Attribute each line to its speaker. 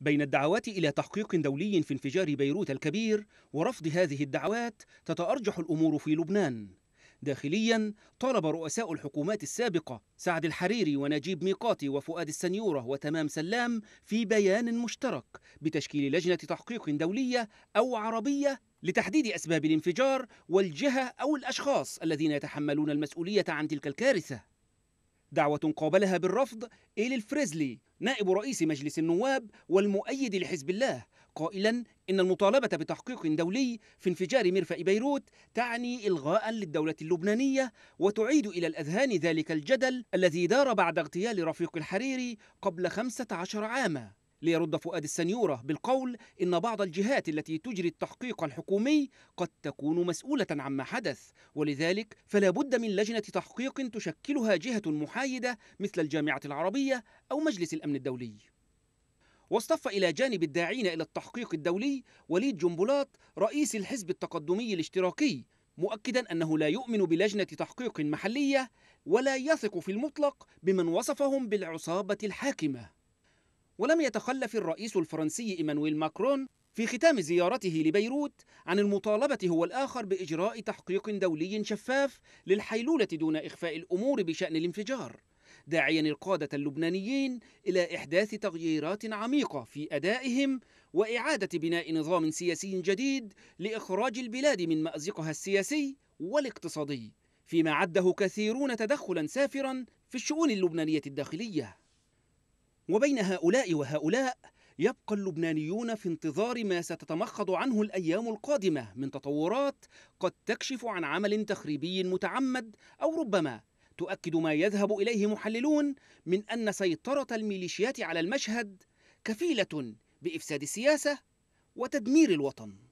Speaker 1: بين الدعوات إلى تحقيق دولي في انفجار بيروت الكبير ورفض هذه الدعوات تتأرجح الأمور في لبنان داخليا طالب رؤساء الحكومات السابقة سعد الحريري ونجيب ميقاتي وفؤاد السنيورة وتمام سلام في بيان مشترك بتشكيل لجنة تحقيق دولية أو عربية لتحديد أسباب الانفجار والجهة أو الأشخاص الذين يتحملون المسؤولية عن تلك الكارثة دعوة قابلها بالرفض إيل الفريزلي نائب رئيس مجلس النواب والمؤيد لحزب الله قائلا إن المطالبة بتحقيق دولي في انفجار مرفأ بيروت تعني إلغاء للدولة اللبنانية وتعيد إلى الأذهان ذلك الجدل الذي دار بعد اغتيال رفيق الحريري قبل 15 عاما ليرد فؤاد السنيورة بالقول إن بعض الجهات التي تجري التحقيق الحكومي قد تكون مسؤولة عما حدث ولذلك فلا بد من لجنة تحقيق تشكلها جهة محايدة مثل الجامعة العربية أو مجلس الأمن الدولي واصطف إلى جانب الداعين إلى التحقيق الدولي وليد جنبلاط رئيس الحزب التقدمي الاشتراكي مؤكدا أنه لا يؤمن بلجنة تحقيق محلية ولا يثق في المطلق بمن وصفهم بالعصابة الحاكمة ولم يتخلف الرئيس الفرنسي إيمانويل ماكرون في ختام زيارته لبيروت عن المطالبة هو الآخر بإجراء تحقيق دولي شفاف للحيلولة دون إخفاء الأمور بشأن الانفجار داعيا القادة اللبنانيين إلى إحداث تغييرات عميقة في أدائهم وإعادة بناء نظام سياسي جديد لإخراج البلاد من مأزقها السياسي والاقتصادي فيما عده كثيرون تدخلا سافرا في الشؤون اللبنانية الداخلية وبين هؤلاء وهؤلاء يبقى اللبنانيون في انتظار ما ستتمخض عنه الايام القادمه من تطورات قد تكشف عن عمل تخريبي متعمد او ربما تؤكد ما يذهب اليه محللون من ان سيطره الميليشيات على المشهد كفيله بافساد السياسه وتدمير الوطن